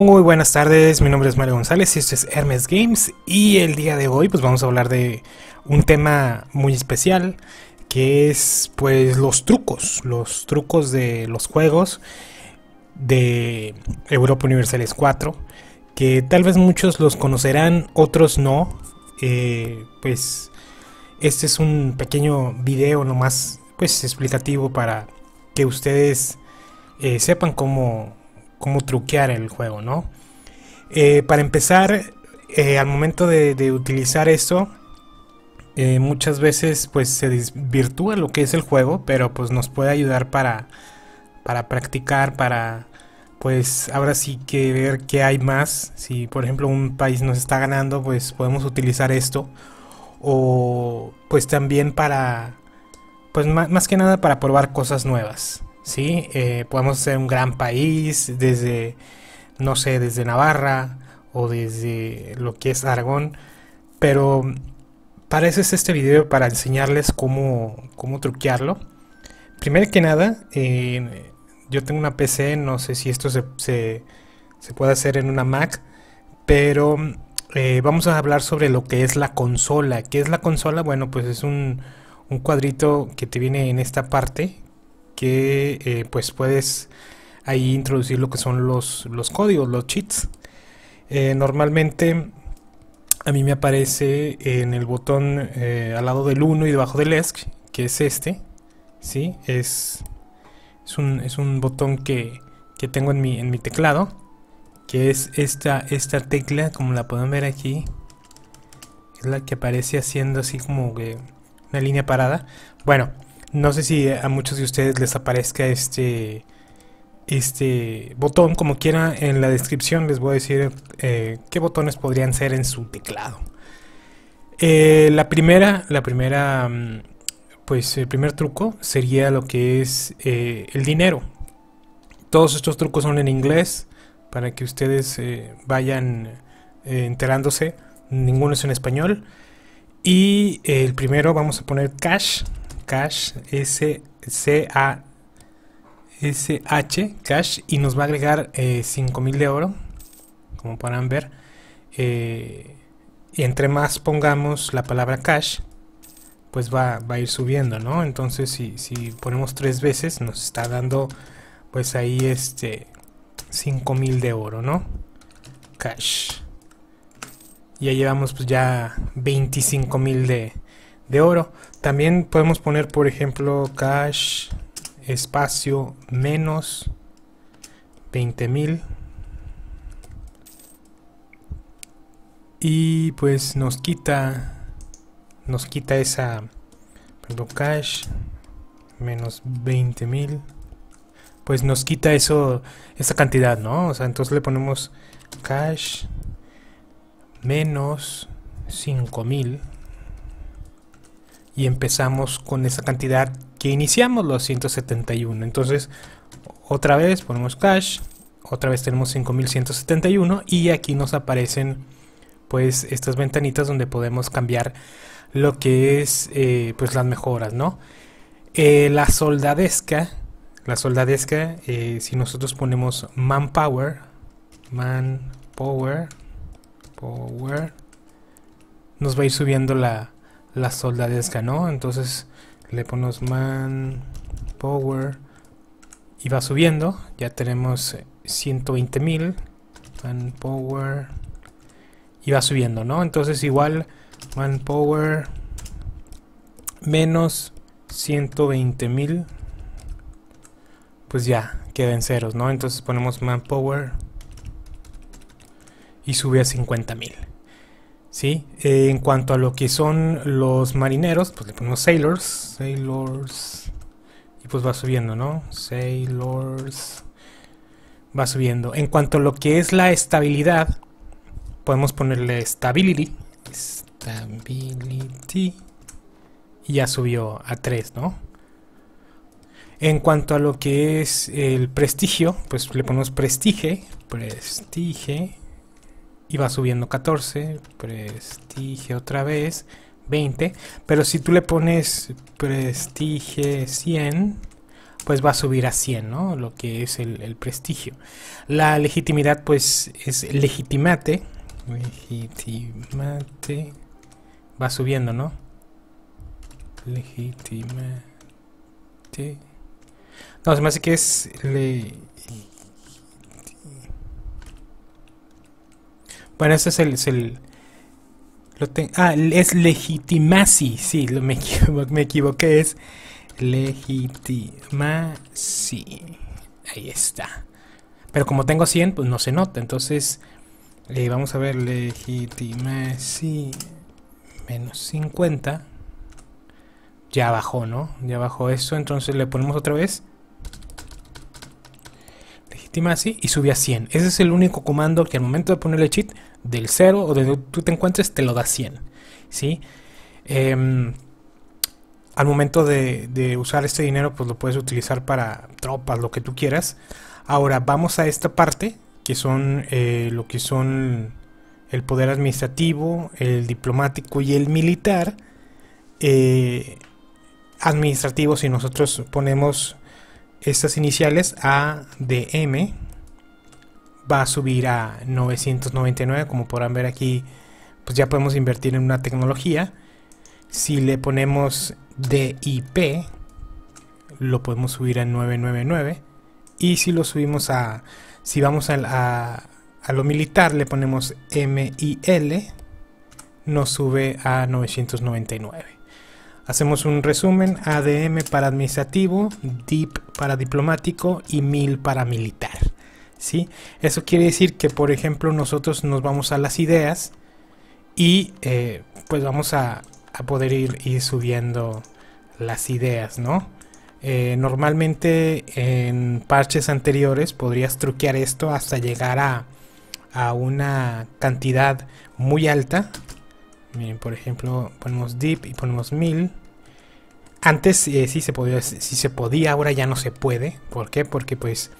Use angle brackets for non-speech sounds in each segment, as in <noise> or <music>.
Muy buenas tardes, mi nombre es Mario González y esto es Hermes Games y el día de hoy pues vamos a hablar de un tema muy especial que es pues los trucos, los trucos de los juegos de Europa Universalis 4 que tal vez muchos los conocerán, otros no, eh, pues este es un pequeño video nomás pues explicativo para que ustedes eh, sepan cómo cómo truquear el juego, ¿no? Eh, para empezar, eh, al momento de, utilizar esto, eh, muchas veces pues se desvirtúa lo que es el juego, pero pues nos puede ayudar para, para practicar, para pues ahora sí que ver qué hay más. Si por ejemplo un país nos está ganando, pues podemos utilizar esto. O pues también para, pues más que nada para probar cosas nuevas. ¿sí? Eh, podemos ser un gran país desde, no sé, desde Navarra o desde lo que es Aragón, pero para eso es este video, para enseñarles cómo, cómo truquearlo. Primero que nada, yo tengo una PC, no sé si esto se, puede hacer en una Mac, pero eh, vamos a hablar sobre lo que es la consola. ¿Qué es la consola? Bueno, pues es un, un cuadrito que te viene en esta parte, que eh, pues puedes ahí introducir lo que son los, códigos, los cheats. Eh, normalmente a mí me aparece en el botón eh, al lado del 1 y debajo del ESC, que es este, ¿sí? Es, es, un, es un botón que, tengo en mi, en mi teclado, que es esta, esta tecla, como la pueden ver aquí, es la que aparece haciendo así como que una línea parada. Bueno, no sé si a muchos de ustedes les aparezca este, este botón, como quiera, en la descripción les voy a decir eh, qué botones podrían ser en su teclado. Eh, la primera, la primera, mm, pues el primer truco sería lo que es eh, el dinero. Todos estos trucos son en inglés para que ustedes vayan enterándose. Ninguno es en español. Y el primero vamos a poner cash, cash s c s h cash y nos va a agregar eh, 5000 de oro como podrán ver eh, y entre más pongamos la palabra cash pues va, a ir subiendo no entonces si, ponemos tres veces nos está dando pues ahí este 5000 de oro no y ya llevamos pues ya 25.000 de de oro. También podemos poner, por ejemplo, cash espacio menos 20.000. Y pues nos quita, nos quita esa, perdón, cash menos 20.000. Pues nos quita eso, esa cantidad, ¿no? O sea, entonces le ponemos cash menos 5000 y empezamos con esa cantidad que iniciamos, los 171. Entonces, otra vez ponemos cash, otra vez tenemos 5171 y aquí nos aparecen pues estas ventanitas donde podemos cambiar lo que es eh, pues las mejoras, ¿no? Eh, la soldadesca, la soldadesca, eh, si nosotros ponemos manpower, manpower, power, nos va a ir subiendo la, la soldadesca, ¿no? Entonces le ponemos manpower y va subiendo. Ya tenemos 120 eh, mil power y va subiendo, ¿no? Entonces igual power menos 120 mil pues ya quedan ceros, ¿no? Entonces ponemos power y sube a 50.000 ¿sí? Eh, en cuanto a lo que son los marineros, pues le ponemos sailors, sailors, y pues va subiendo, ¿no? Sailors, va subiendo. En cuanto a lo que es la estabilidad, podemos ponerle stability, stability, y ya subió a 3, ¿no? En cuanto a lo que es el prestigio, pues le ponemos prestige, prestige, y va subiendo 14, prestigio otra vez, 20, pero si tú le pones prestigio 100, pues va a subir a 100, ¿no? Lo que es el, prestigio. La legitimidad, pues, es legitimate. Legitimate. Va subiendo, ¿no? Legitimate. No, se me hace que es... Le Bueno, ese es el... el ah, es Legitimacy, sí, me, me equivoqué, es Legitimacy, Ahí está. Pero como tengo 100, pues no se nota, entonces... le eh, vamos a ver, Legitimacy, menos 50. Ya bajó, ¿no? Ya bajó eso, entonces le ponemos otra vez y sube a 100. Ese es el único comando que al momento de ponerle cheat del 0 o de donde tú te encuentres te lo da 100. ¿sí? Em, al momento de, usar este dinero pues lo puedes utilizar para tropas, lo que tú quieras. Ahora vamos a esta parte que son eh, lo que son el poder administrativo, el diplomático y el militar. Eh, administrativo si nosotros ponemos estas iniciales ADM va a subir a 999 como podrán ver aquí pues ya podemos invertir en una tecnología si le ponemos DIP lo podemos subir a 999 y si lo subimos a si vamos a, a lo militar le ponemos MIL nos sube a 999 Hacemos un resumen, ADM para administrativo, DIP para diplomático y MIL para militar. ¿sí? Eso quiere decir que, por ejemplo, nosotros nos vamos a las ideas y eh, pues vamos a, poder ir, ir, subiendo las ideas, ¿no? Eh, normalmente en parches anteriores podrías truquear esto hasta llegar a, a una cantidad muy alta Miren, por ejemplo, ponemos dip y ponemos 1000. Antes eh, sí, se podía, sí se podía, ahora ya no se puede. ¿Por qué? Porque pues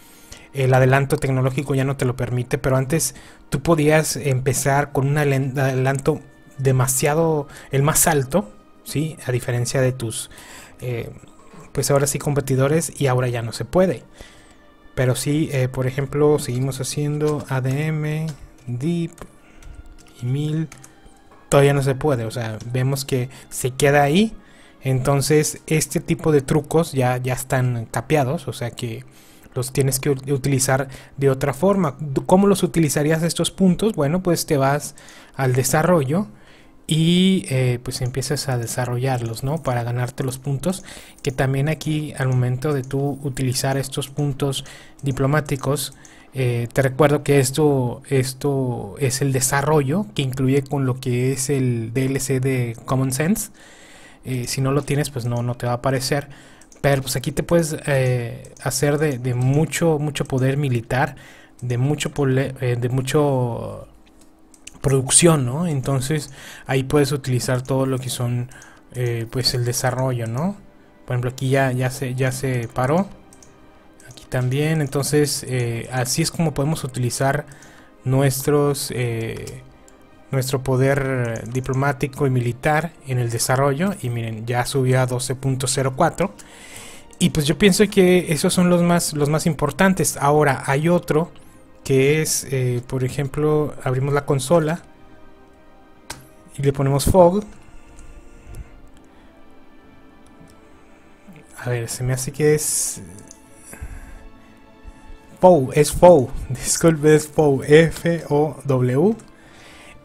el adelanto tecnológico ya no te lo permite, pero antes tú podías empezar con un adelanto demasiado, el más alto, ¿sí? A diferencia de tus, eh, pues ahora sí competidores y ahora ya no se puede. Pero sí, eh, por ejemplo, seguimos haciendo ADM, DIP y 1000 todavía no se puede. O sea, vemos que se queda ahí. Entonces, este tipo de trucos ya, ya están capeados. O sea que los tienes que utilizar de otra forma. ¿Cómo los utilizarías estos puntos? Bueno, pues te vas al desarrollo y eh, pues empiezas a desarrollarlos, ¿no? Para ganarte los puntos, que también aquí al momento de tú utilizar estos puntos diplomáticos, eh, te recuerdo que esto, esto es el desarrollo que incluye con lo que es el DLC de Common Sense. Eh, si no lo tienes, pues no, no te va a aparecer. Pero pues aquí te puedes eh, hacer de, mucho, mucho poder militar, de mucho, de mucho producción, ¿no? Entonces ahí puedes utilizar todo lo que son, pues el desarrollo, ¿no? Por ejemplo, aquí ya, ya, se, ya se paró también. Entonces, eh, así es como podemos utilizar nuestros, eh, nuestro poder diplomático y militar en el desarrollo. Y miren, ya subió a 12.04. Y pues yo pienso que esos son los más, los más importantes. Ahora, hay otro que es, eh, por ejemplo, abrimos la consola y le ponemos Fog. A ver, se me hace que es FOW, es FOW, <laughs> disculpe, es FOW, F-O-W.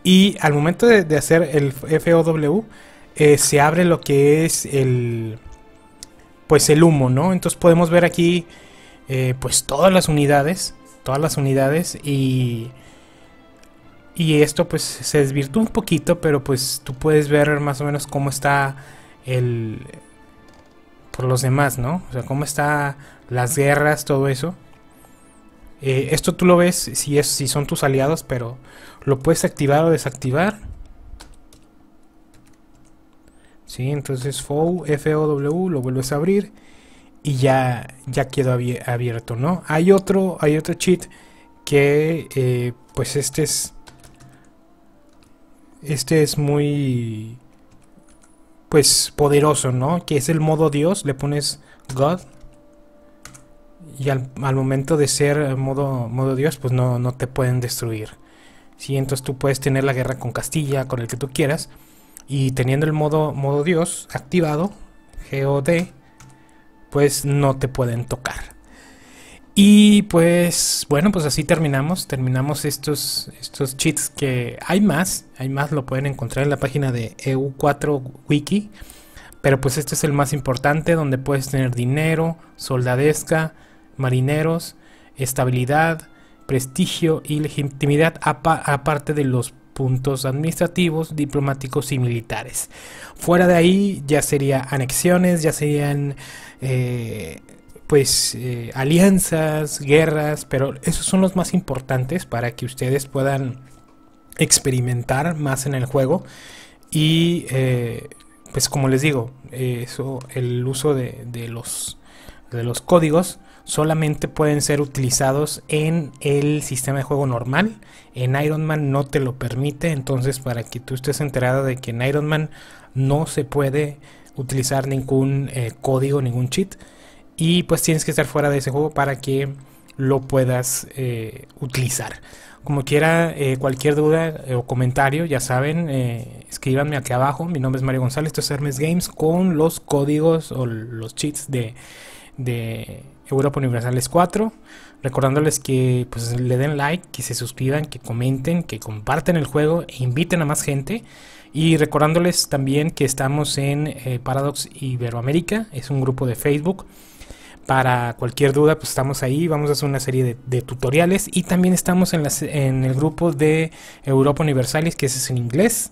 Y al momento de, hacer el f w eh, se abre lo que es el, pues el humo, ¿no? Entonces podemos ver aquí, eh, pues todas las unidades, todas las unidades y... Y esto pues se desvirtúa un poquito, pero pues tú puedes ver más o menos cómo está el... por los demás, ¿no? O sea, cómo está las guerras, todo eso. Eh, esto tú lo ves si, es, si son tus aliados, pero lo puedes activar o desactivar. Sí, entonces FOW, w lo vuelves a abrir y ya, ya quedó abierto, ¿no? Hay otro, hay otro cheat que, eh, pues este es, este es muy, pues poderoso, ¿no? Que es el modo Dios, le pones God y al, momento de ser modo, modo Dios, pues no, no te pueden destruir. ¿sí? Entonces tú puedes tener la guerra con Castilla, con el que tú quieras, y teniendo el modo, modo Dios activado, GOD, pues no te pueden tocar. Y pues bueno, pues así terminamos. Terminamos estos, estos cheats que hay más. Hay más, lo pueden encontrar en la página de EU4 Wiki. Pero pues este es el más importante donde puedes tener dinero, soldadesca, marineros, estabilidad, prestigio y legitimidad aparte de los puntos administrativos, diplomáticos y militares. Fuera de ahí ya serían anexiones, ya serían eh, pues eh, alianzas, guerras, pero esos son los más importantes para que ustedes puedan experimentar más en el juego y eh, pues como les digo, eso, el uso de, los, de los códigos solamente pueden ser utilizados en el sistema de juego normal. En Iron Man no te lo permite, entonces para que tú estés enterado de que en Iron Man no se puede utilizar ningún eh, código, ningún cheat. Y pues tienes que estar fuera de ese juego para que lo puedas eh, utilizar. Como quiera, eh, cualquier duda o comentario, ya saben, escríbanme aquí abajo. Mi nombre es Mario González, esto es Hermes Games con los códigos o los cheats de, de Europa Universales 4. Recordándoles que pues, le den like, que se suscriban, que comenten, que comparten el juego e inviten a más gente. Y recordándoles también que estamos en eh, Paradox Iberoamérica, es un grupo de Facebook. Para cualquier duda, pues estamos ahí, vamos a hacer una serie de, tutoriales. Y también estamos en, en el grupo de Europa Universalis, que es en inglés.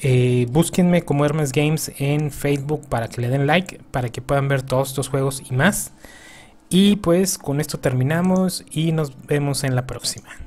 Eh, búsquenme como Hermes Games en Facebook para que le den like, para que puedan ver todos estos juegos y más. Y pues con esto terminamos y nos vemos en la próxima.